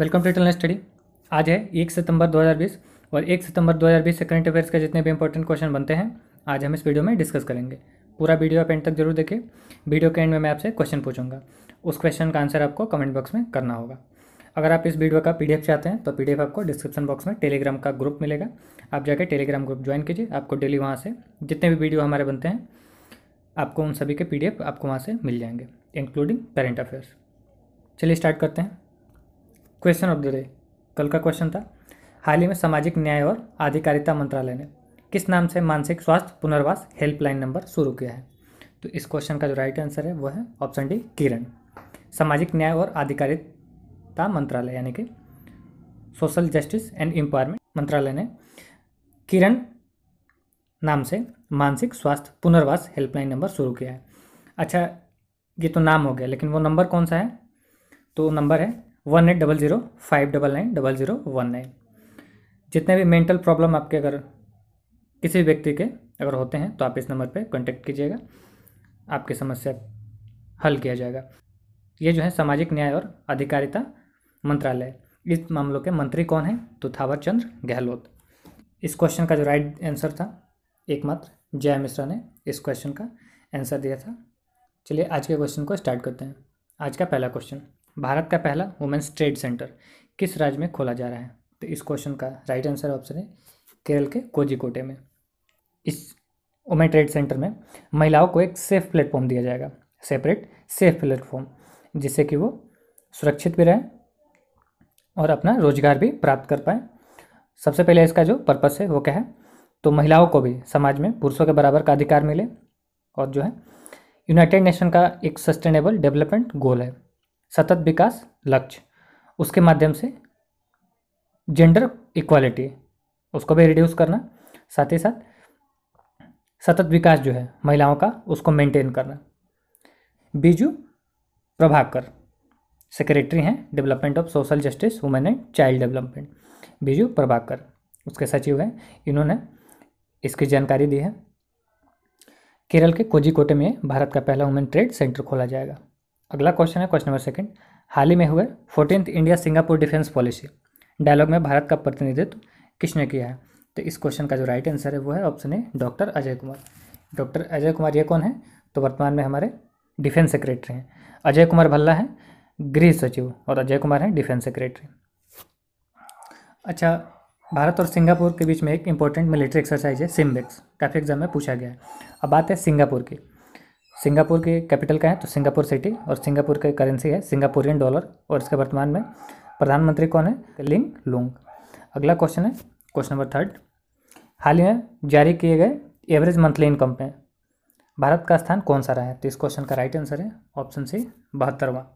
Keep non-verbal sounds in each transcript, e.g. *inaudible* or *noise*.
welcome to टल study आज है एक सितंबर 2020 और एक सितंबर 2020 से करंट अफेयर्स के जितने भी इंपॉर्टेंट क्वेश्चन बनते हैं आज हम इस वीडियो में डिस्कस करेंगे पूरा वीडियो आप एंड तक जरूर देखें वीडियो के एंड में मैं आपसे क्वेश्चन पूछूंगा उस क्वेश्चन का आंसर आपको कमेंट बॉक्स में करना होगा अगर आप इस वीडियो का पी चाहते हैं तो पी आपको डिस्क्रिप्शन बॉक्स में टेलीग्राम का ग्रुप मिलेगा आप जाकर टेलीग्राम ग्रुप ज्वाइन कीजिए आपको डेली वहाँ से जितने भी वीडियो हमारे बनते हैं आपको उन सभी के पी आपको वहाँ से मिल जाएंगे इंक्लूडिंग करेंट अफेयर्स चलिए स्टार्ट करते हैं क्वेश्चन ऑफ द डे कल का क्वेश्चन था हाल ही में सामाजिक न्याय और आधिकारिता मंत्रालय ने किस नाम से मानसिक स्वास्थ्य पुनर्वास हेल्पलाइन नंबर शुरू किया है तो इस क्वेश्चन का जो राइट आंसर है वो है ऑप्शन डी किरण सामाजिक न्याय और आधिकारिता मंत्रालय यानी कि सोशल जस्टिस एंड एम्पावरमेंट मंत्रालय ने किरण नाम से मानसिक स्वास्थ्य पुनर्वास हेल्पलाइन नंबर शुरू किया है अच्छा ये तो नाम हो गया लेकिन वो नंबर कौन सा है तो नंबर है one eight double zero five double nine double zero one nine जितने भी मेंटल प्रॉब्लम आपके अगर किसी व्यक्ति के अगर होते हैं तो आप इस नंबर पर कॉन्टेक्ट कीजिएगा आपकी समस्या हल किया जाएगा ये जो है सामाजिक न्याय और अधिकारिता मंत्रालय इस मामलों के मंत्री कौन है तो थावर चंद्र गहलोत इस क्वेश्चन का जो राइट आंसर था एकमात्र जया मिश्रा ने इस क्वेश्चन का आंसर दिया था चलिए आज के क्वेश्चन को स्टार्ट करते हैं आज का पहला क्वेश्चन भारत का पहला वुमेंस ट्रेड सेंटर किस राज्य में खोला जा रहा है तो इस क्वेश्चन का राइट आंसर ऑप्शन है केरल के कोजिकोटे में इस वुमेन ट्रेड सेंटर में महिलाओं को एक सेफ प्लेटफॉर्म दिया जाएगा सेपरेट सेफ प्लेटफॉर्म जिससे कि वो सुरक्षित भी रहें और अपना रोजगार भी प्राप्त कर पाएँ सबसे पहले इसका जो पर्पस है वो क्या है तो महिलाओं को भी समाज में पुरुषों के बराबर का अधिकार मिले और जो है यूनाइटेड नेशन का एक सस्टेनेबल डेवलपमेंट गोल है सतत विकास लक्ष्य उसके माध्यम से जेंडर इक्वालिटी उसको भी रिड्यूस करना साथ ही साथ सतत विकास जो है महिलाओं का उसको मेंटेन करना बीजू प्रभाकर सेक्रेटरी हैं development of social justice women and child development Biju Prabhakar उसके सचिव हैं इन्होंने इसकी जानकारी दी है केरल के कोजिकोटे में भारत का पहला वुमेन ट्रेड सेंटर खोला जाएगा अगला क्वेश्चन है क्वेश्चन नंबर सेकंड हाल ही में हुए fourteen India Singapore defence policy dialogue में भारत का प्रतिनिधित्व किसने किया है तो इस क्वेश्चन का जो राइट आंसर है वो है option A doctor Ajay Kumar doctor Ajay Kumar ये कौन है तो वर्तमान में हमारे डिफेंस सेक्रेटरी हैं अजय कुमार भल्ला हैं गृह सचिव और अजय कुमार हैं डिफेंस सेक्रेटरी अच्छा भारत और सिंगापुर के बीच में एक इम्पोर्टेंट मिलिट्री एक्सरसाइज है सिम्बेक्स काफ़ी एग्जाम में पूछा गया है अब बात है सिंगापुर की सिंगापुर की कैपिटल का है तो सिंगापुर सिटी और सिंगापुर की करेंसी है सिंगापुरियन डॉलर और इसके वर्तमान में प्रधानमंत्री कौन है लिंग लोंग अगला क्वेश्चन है क्वेश्चन नंबर थर्ड हाल ही में जारी किए गए एवरेज मंथली इनकम में भारत का स्थान कौन सा रहा है तो इस क्वेश्चन का राइट आंसर है ऑप्शन सी बहत्तरवा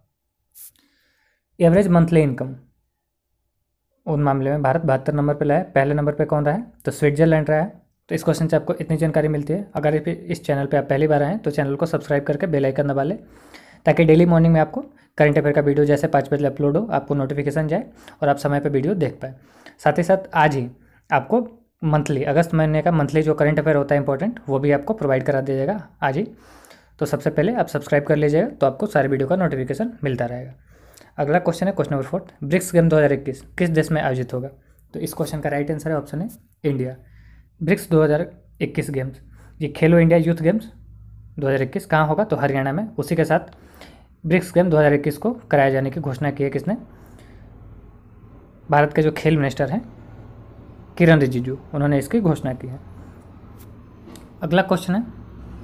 एवरेज मंथली इनकम उन मामले में भारत बहत्तर नंबर पर लाया पहले नंबर पर कौन रहा है तो स्विट्जरलैंड रहा है तो इस क्वेश्चन से आपको इतनी जानकारी मिलती है अगर इस चैनल पर आप पहली बार आएँ तो चैनल को सब्सक्राइब करके बेलाइकन दबा लें ताकि डेली मॉर्निंग में आपको करंट अफेयर का वीडियो जैसे पाँच बजे अपलोड हो आपको नोटिफिकेशन जाए और आप समय पर वीडियो देख पाए साथ ही साथ आज ही आपको मंथली अगस्त महीने का मंथली जो करंट अफेयर होता है इंपॉर्टेंट वो भी आपको प्रोवाइड करा दिया जाएगा आज ही तो सबसे पहले आप सब्सक्राइब कर लीजिएगा तो आपको सारे वीडियो का नोटिफिकेशन मिलता रहेगा अगला क्वेश्चन है question number fourth BRICS game 2021 किस देश में आयोजित होगा तो इस क्वेश्चन का राइट आंसर है ऑप्शन है इंडिया ब्रिक्स 2021 गेम्स ये खेलो इंडिया यूथ गेम्स 2021 कहाँ होगा तो हरियाणा में उसी के साथ ब्रिक्स गेम 2021 को कराए जाने की घोषणा की है किसने भारत के जो खेल मिनिस्टर हैं किरण रिजिजू उन्होंने इसकी घोषणा की है अगला क्वेश्चन है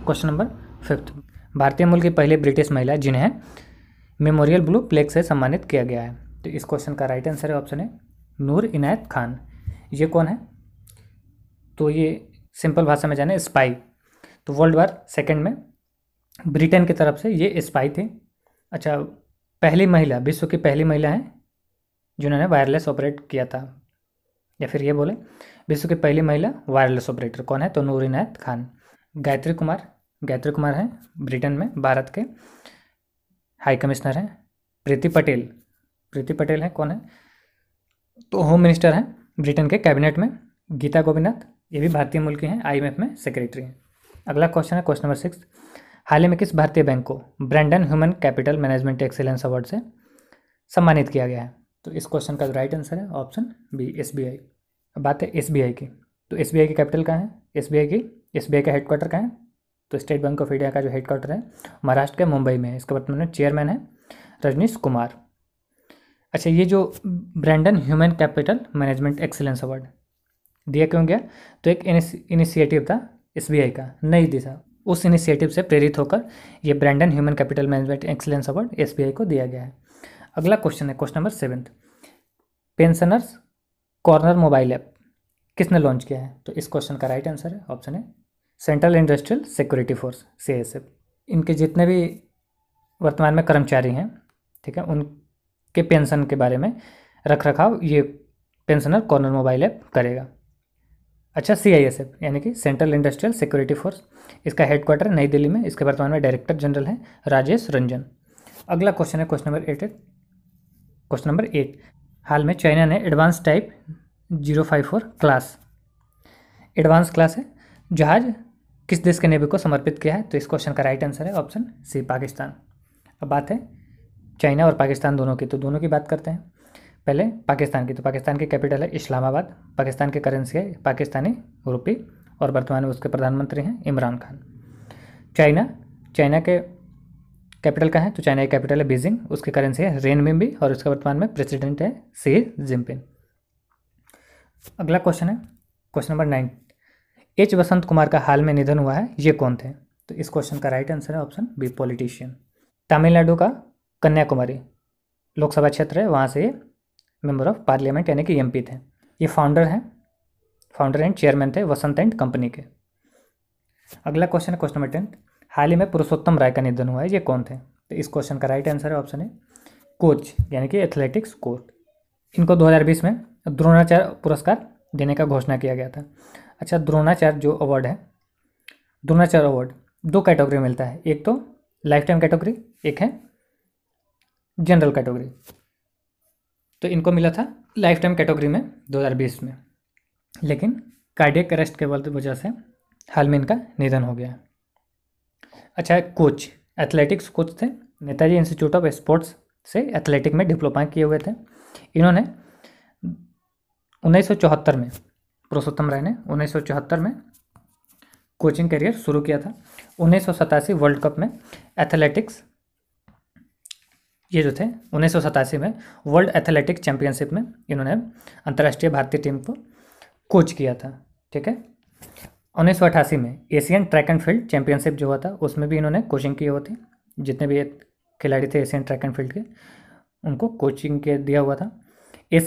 क्वेश्चन नंबर फिफ्थ भारतीय मूल की पहली ब्रिटिश महिला जिन्हें मेमोरियल ब्लू प्लेग से सम्मानित किया गया है तो इस क्वेश्चन का राइट आंसर है ऑप्शन है नूर इनायत खान ये कौन है तो ये सिंपल भाषा में जाने स्पाई तो वर्ल्ड वार सेकेंड में ब्रिटेन की तरफ से ये स्पाई थे अच्छा पहली महिला विश्व की पहली महिला हैं जिन्होंने वायरलेस ऑपरेट किया था या फिर ये बोले विश्व की पहली महिला वायरलेस ऑपरेटर कौन है तो नूरिनायत खान गायत्री कुमार गायत्री कुमार हैं ब्रिटेन में भारत के हाई कमिश्नर हैं प्रीति पटेल प्रीति पटेल हैं कौन है तो होम मिनिस्टर हैं ब्रिटेन के कैबिनेट में गीता गोपीनाथ ये भी भारतीय मूल के हैं आईएमएफ में सेक्रेटरी हैं अगला क्वेश्चन है क्वेश्चन नंबर सिक्स हाल ही में किस भारतीय बैंक को Brandon human capital management excellence award से सम्मानित किया गया है तो इस क्वेश्चन का राइट आंसर है ऑप्शन बी एस बात है एस की तो एस की कैपिटल कहाँ है एस की एस का हेडक्वार्टर कहाँ है तो स्टेट बैंक ऑफ इंडिया का जो हेडक्वार्टर है महाराष्ट्र के मुंबई में है इसके वर्तमान में चेयरमैन है रजनीश कुमार अच्छा ये जो Brandon human capital management excellence award दिया क्यों गया तो एक इनिशिएटिव था एस का नई दिशा उस इनिशिएटिव से प्रेरित होकर ये Brandon human capital management excellence award Yes को दिया गया है अगला क्वेश्चन है question number seventh pensioners corner mobile app किसने लॉन्च किया है तो इस क्वेश्चन का राइट आंसर है ऑप्शन है central industrial security force C इनके जितने भी वर्तमान में कर्मचारी हैं ठीक है उनके पेंशन के बारे में रख रखाव ये पेंशनर कॉर्नर मोबाइल ऐप करेगा अच्छा सी आई एस एफ यानी कि सेंट्रल इंडस्ट्रियल सिक्योरिटी फोर्स इसका हेडक्वार्टर नई दिल्ली में इसके वर्तमान में डायरेक्टर जनरल हैं राजेश रंजन अगला क्वेश्चन है question number eight question number eight हाल में चाइना ने advance type zero five four class advance class है जहाज किस देश के नेवी को समर्पित किया है तो इस क्वेश्चन का राइट आंसर है ऑप्शन सी पाकिस्तान अब बात है चाइना और पाकिस्तान दोनों की तो दोनों की बात करते हैं पहले पाकिस्तान की तो पाकिस्तान की कैपिटल है इस्लामाबाद पाकिस्तान की करेंसी है पाकिस्तानी रुपी और वर्तमान में उसके प्रधानमंत्री हैं इमरान खान चाइना चाइना के कैपिटल का है तो चाइना की कैपिटल है बीजिंग उसकी करेंसी है रेन मिम्बी और उसके वर्तमान में प्रेसिडेंट है सी जिनपिंग अगला क्वेश्चन है question number nine H Vasanth Kumar का हाल में निधन हुआ है ये कौन थे तो इस क्वेश्चन का राइट आंसर है ऑप्शन बी पॉलिटिशियन तमिलनाडु का कन्याकुमारी लोकसभा क्षेत्र है वहाँ से ये मेंबर ऑफ पार्लियामेंट यानी कि एम थे ये फाउंडर हैं फाउंडर एंड चेयरमैन थे वसंत एंड कंपनी के अगला क्वेश्चन है क्वेश्चन नंबर टेंथ हाल ही में पुरुषोत्तम राय का निधन हुआ है ये कौन थे तो इस क्वेश्चन का राइट आंसर है ऑप्शन है कोच यानी कि एथलेटिक्स कोच इनको 2020 में द्रोणाचार्य पुरस्कार देने का घोषणा किया गया था अच्छा द्रोणाचार्य जो अवार्ड है द्रोणाचार्य अवार्ड दो कैटेगरी मिलता है एक तो लाइफ टाइम कैटेगरी एक है जनरल कैटेगरी तो इनको मिला था लाइफ टाइम कैटेगरी में 2020 में लेकिन कार्डियक अरेस्ट के वजह से हाल में इनका निधन हो गया अच्छा कोच एथलेटिक्स कोच थे नेताजी इंस्टीट्यूट ऑफ स्पोर्ट्स से एथलेटिक में डिप्लोमा किए हुए थे इन्होंने 1974 में पुरुषोत्तम राय ने 1974 में कोचिंग करियर शुरू किया था उन्नीस वर्ल्ड कप में एथलेटिक्स ये जो थे उन्नीस में वर्ल्ड एथलेटिक चैंपियनशिप में इन्होंने अंतर्राष्ट्रीय भारतीय टीम को कोच किया था ठीक है उन्नीस में Asian track and field championship जो हुआ था उसमें भी इन्होंने कोचिंग की हुई थी जितने भी खिलाड़ी थे एशियन ट्रैक एंड फील्ड के उनको कोचिंग के दिया हुआ था ए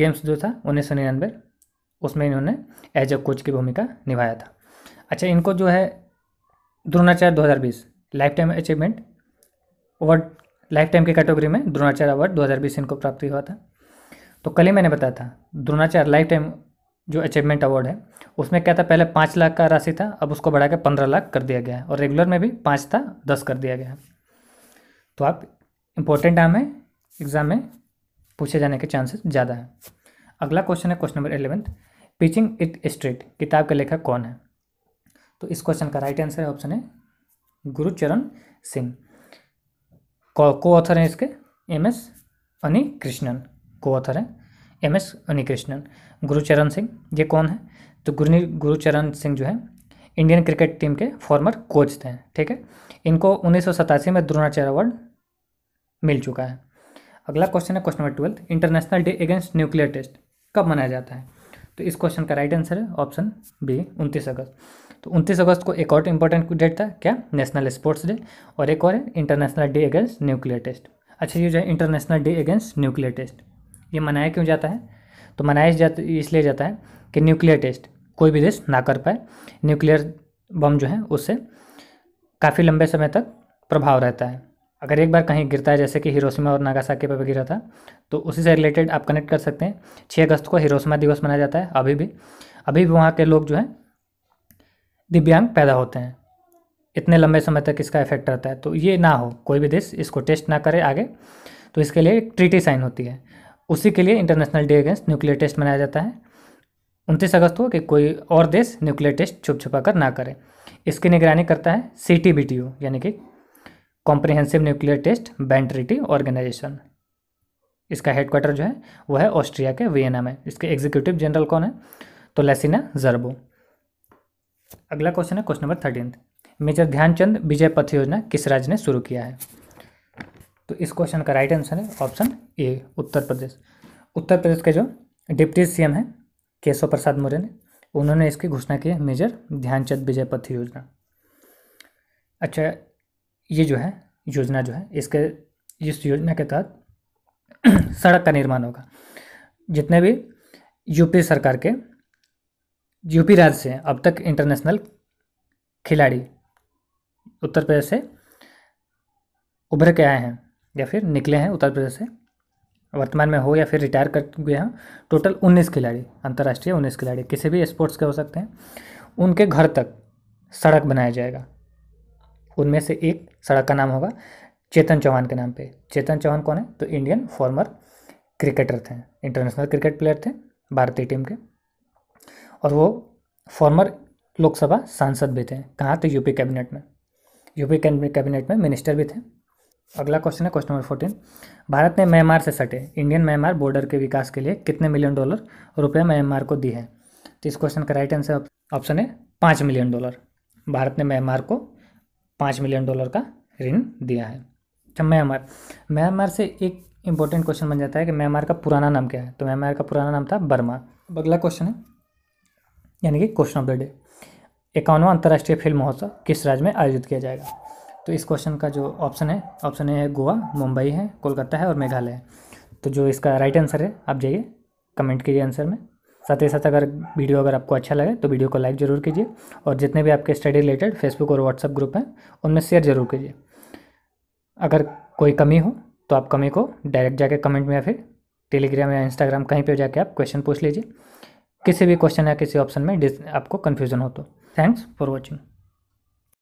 गेम्स जो था उन्नीस उसमें इन्होंने एज ए कोच की भूमिका निभाया था अच्छा इनको जो है Dronacharya 2020 lifetime achievement world lifetime की कैटेगरी में द्रोणाचार्य अवार्ड 2020 इनको प्राप्त हुआ था तो कल ही मैंने बताया था द्रोणाचार्य लाइफ टाइम जो अचीवमेंट अवार्ड है उसमें क्या था पहले पाँच लाख का राशि था अब उसको बढ़ाकर पंद्रह लाख कर दिया गया है और रेगुलर में भी पाँच था दस कर दिया गया है तो आप इम्पोर्टेंट नाम है एग्ज़ाम में पूछे जाने के चांसेस ज़्यादा है अगला क्वेश्चन है question number eleventh pitching it street किताब का लेखक कौन है तो इस क्वेश्चन का राइट आंसर है ऑप्शन है गुरुचरण सिंह को ऑथर हैं इसके एम एस अनिकृष्णन कृष्णन को ऑथर हैं एम एस अनिकृष्णन कृष्णन गुरुचरण सिंह ये कौन है तो गुरु गुरुचरण सिंह जो है इंडियन क्रिकेट टीम के फॉर्मर कोच थे ठीक है इनको उन्नीस में द्रोणाचार्य अवार्ड मिल चुका है अगला क्वेश्चन है question number twelfth international day against nuclear test कब मनाया जाता है तो इस क्वेश्चन का राइट आंसर है ऑप्शन बी उनतीस अगस्त तो उनतीस अगस्त को एक और इंपॉर्टेंट डेट था क्या नेशनल स्पोर्ट्स डे और एक और है international day against nuclear test अच्छा ये जो है international day against nuclear test ये मनाया क्यों जाता है तो मनाया जाता इसलिए जाता है कि न्यूक्लियर टेस्ट कोई भी देश ना कर पाए न्यूक्लियर बम जो है उससे काफ़ी लंबे समय तक प्रभाव रहता है अगर एक बार कहीं गिरता है जैसे कि हिरोशिमा और नागासाकी पर गिरा था तो उसी से रिलेटेड आप कनेक्ट कर सकते हैं छः अगस्त को हिरोशिमा दिवस मनाया जाता है अभी भी अभी भी वहाँ के लोग जो हैं दिव्यांग पैदा होते हैं इतने लंबे समय तक इसका इफेक्ट रहता है तो ये ना हो कोई भी देश इसको टेस्ट ना करे आगे तो इसके लिए एक ट्रीटी साइन होती है उसी के लिए international day against nuclear test मनाया जाता है उनतीस अगस्त को कि कोई और देश न्यूक्लियर टेस्ट छुप छुपा कर ना करे इसकी निगरानी करता है C T B T U यानी कि comprehensive nuclear test ban treaty organisation इसका हेडक्वार्टर जो है वो है ऑस्ट्रिया के वियना में इसके एग्जीक्यूटिव जनरल कौन है तो लेसिना जरबो अगला क्वेश्चन है question number thirteen major Dhyanchand Vijay Path योजना किस राज्य ने शुरू किया है तो इस क्वेश्चन का राइट आंसर है ऑप्शन ए उत्तर प्रदेश उत्तर प्रदेश के जो डिप्टी सीएम हैं केशव प्रसाद मौर्य ने उन्होंने इसकी घोषणा की है मेजर ध्यानचंद विजय पथ योजना अच्छा ये जो है योजना जो है इसके इस योजना के तहत *clears throat* सड़क का निर्माण होगा जितने भी यूपी सरकार के यूपी राज्य से अब तक इंटरनेशनल खिलाड़ी उत्तर प्रदेश से उभर के आए हैं या फिर निकले हैं उत्तर प्रदेश से वर्तमान में हो या फिर रिटायर कर गए हैं टोटल उन्नीस खिलाड़ी अंतर्राष्ट्रीय उन्नीस खिलाड़ी किसी भी स्पोर्ट्स के हो सकते हैं उनके घर तक सड़क बनाया जाएगा उनमें से एक सड़क का नाम होगा चेतन चौहान के नाम पे चेतन चौहान कौन है तो इंडियन फॉर्मर क्रिकेटर थे इंटरनेशनल क्रिकेट प्लेयर थे भारतीय टीम के और वो फॉर्मर लोकसभा सांसद भी थे कहाँ थे यूपी कैबिनेट में यूपी कैबिनेट में मिनिस्टर भी थे अगला क्वेश्चन है क्वेश्चन नंबर फोर्टीन भारत ने म्यांमार से सटे इंडियन म्यांमार बॉर्डर के विकास के लिए कितने मिलियन डॉलर रुपये म्यांमार को दी है तो इस क्वेश्चन का राइट आंसर ऑप्शन है पाँच मिलियन डॉलर भारत ने म्यांमार को पाँच मिलियन डॉलर का ऋण दिया है अच्छा म्यांमार म्यांमार से एक इंपॉर्टेंट क्वेश्चन बन जाता है कि म्यांमार का पुराना नाम क्या है तो म्यांमार का पुराना नाम था बर्मा अब अगला क्वेश्चन है यानी कि क्वेश्चन ऑफ द डे इक्यावनवा अंतर्राष्ट्रीय फिल्म महोत्सव किस राज्य में आयोजित किया जाएगा तो इस क्वेश्चन का जो ऑप्शन है ऑप्शन ए है गोवा मुंबई है कोलकाता है और मेघालय है तो जो इसका राइट आंसर है आप जाइए कमेंट कीजिए आंसर में साथ ही साथ अगर वीडियो अगर आपको अच्छा लगे तो वीडियो को लाइक ज़रूर कीजिए और जितने भी आपके स्टडी रिलेटेड फेसबुक और व्हाट्सएप ग्रुप हैं उनमें शेयर ज़रूर कीजिए अगर कोई कमी हो तो आप कमी को डायरेक्ट जाके कमेंट में या फिर टेलीग्राम या इंस्टाग्राम कहीं पर जाके आप क्वेश्चन पूछ लीजिए किसी भी क्वेश्चन या किसी ऑप्शन में आपको कन्फ्यूजन हो तो थैंक्स फॉर वॉचिंग